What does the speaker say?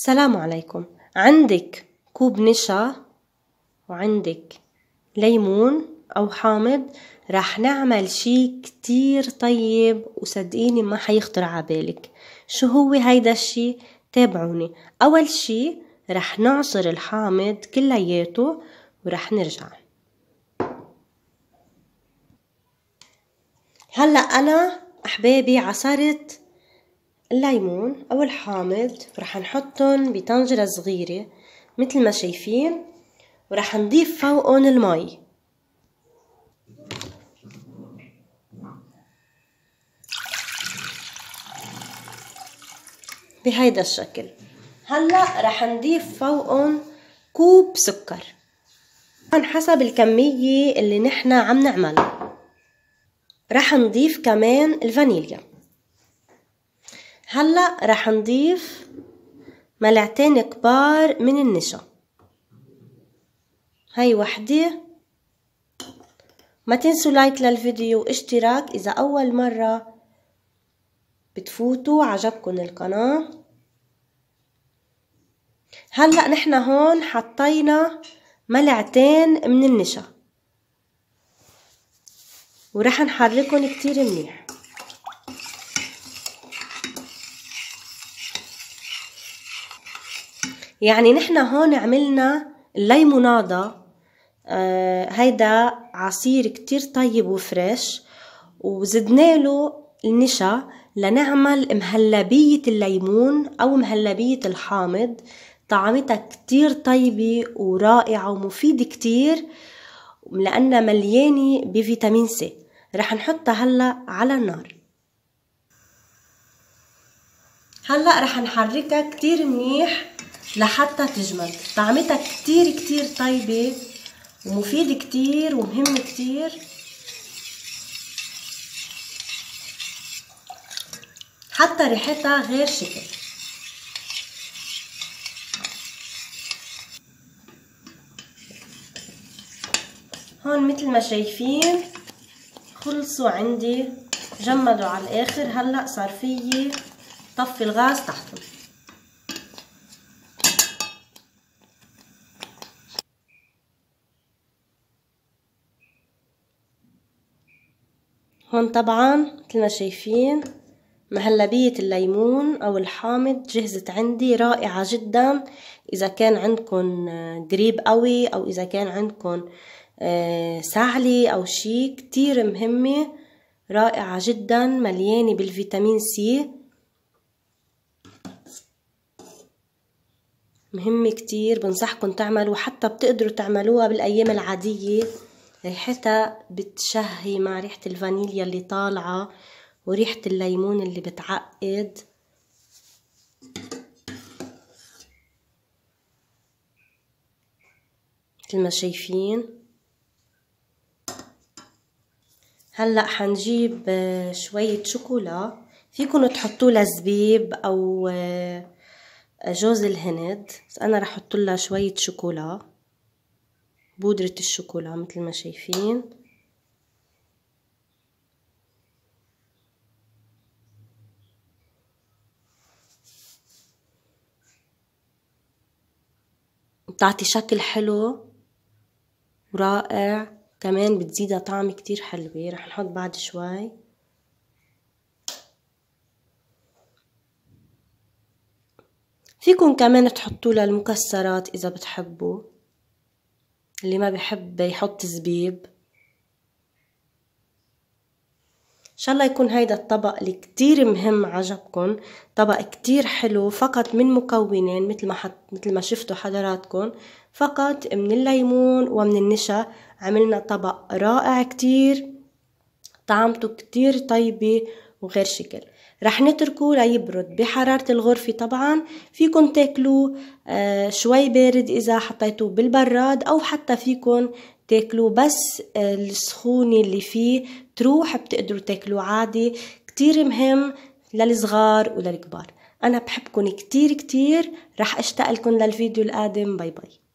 السلام عليكم عندك كوب نشا وعندك ليمون أو حامض رح نعمل شي كتير طيب وصدقيني ما حيخطر عبالك شو هو هيدا الشي تابعوني أول شي رح نعصر الحامض كلياته ورح نرجع هلا أنا أحبابي عصرت الليمون أو الحامض رح نحطهم بطنجرة صغيرة مثل ما شايفين ورح نضيف فوقهم المي بهيدا الشكل هلا رح نضيف فوقهم كوب سكر حسب الكمية اللي نحنا عم نعملها رح نضيف كمان الفانيليا هلا رح نضيف ملعتين كبار من النشا هاي وحدة ما تنسوا لايك للفيديو واشتراك اذا اول مرة بتفوتوا عجبكن القناة هلأ نحن هون حطينا ملعتين من النشا ورح نحركن كتير منيح يعني نحن هون عملنا الليموناده آه هيدا عصير كتير طيب وفريش وزدنا له النشا لنعمل مهلبية الليمون أو مهلبية الحامض طعمتها كتير طيبة ورائعة ومفيدة كتير لأنها مليانة بفيتامين سي رح نحطها هلأ على النار هلأ رح نحركها كتير منيح لحتى تجمد طعمتها كتير كتير طيبة ومفيدة كتير ومهم كتير حتى ريحتها غير شكل هون مثل ما شايفين خلصوا عندي جمدوا على الاخر هلا صار فيي طفي الغاز تحتهم هون طبعا مثل ما شايفين مهلبية الليمون أو الحامض جهزت عندي رائعة جدا إذا كان عندكم آه، قريب قوي أو إذا كان عندكم آه، سعلي أو شي كتير مهمة رائعة جدا مليانة بالفيتامين سي مهمة كتير بنصحكم تعملوا حتى بتقدروا تعملوها بالأيام العادية ريحتها بتشهي مع ريحة الفانيليا اللي طالعة وريحة الليمون اللي بتعقد مثل ما شايفين هلأ حنجيب آه، شوية شوكولا فيكن تحطوا لها زبيب أو آه، جوز الهند بس أنا رح أحط لها شوية شوكولا بودرة الشوكولا مثل ما شايفين بتعطي شكل حلو ورائع كمان بتزيدها طعم كتير حلوة رح نحط بعد شوي فيكم كمان تحطوا للمكسرات المكسرات اذا بتحبوا اللي ما بحب يحط زبيب إن شاء الله يكون هيدا الطبق اللي كتير مهم عجبكم طبق كتير حلو فقط من مكونين مثل ما حط مثل ما شفتوا حضراتكم فقط من الليمون ومن النشا عملنا طبق رائع كتير طعمته كتير طيبة وغير شكل رح نتركه ليبرد بحرارة الغرفة طبعا فيكن تاكلوه آه، شوي بارد إذا حطيتوه بالبراد أو حتى فيكن تاكلوه بس آه، السخونة اللي فيه تروح بتقدروا تاكلوه عادي كتير مهم للصغار وللكبار أنا بحبكن كتير كتير رح أشتاقلكن للفيديو القادم باي باي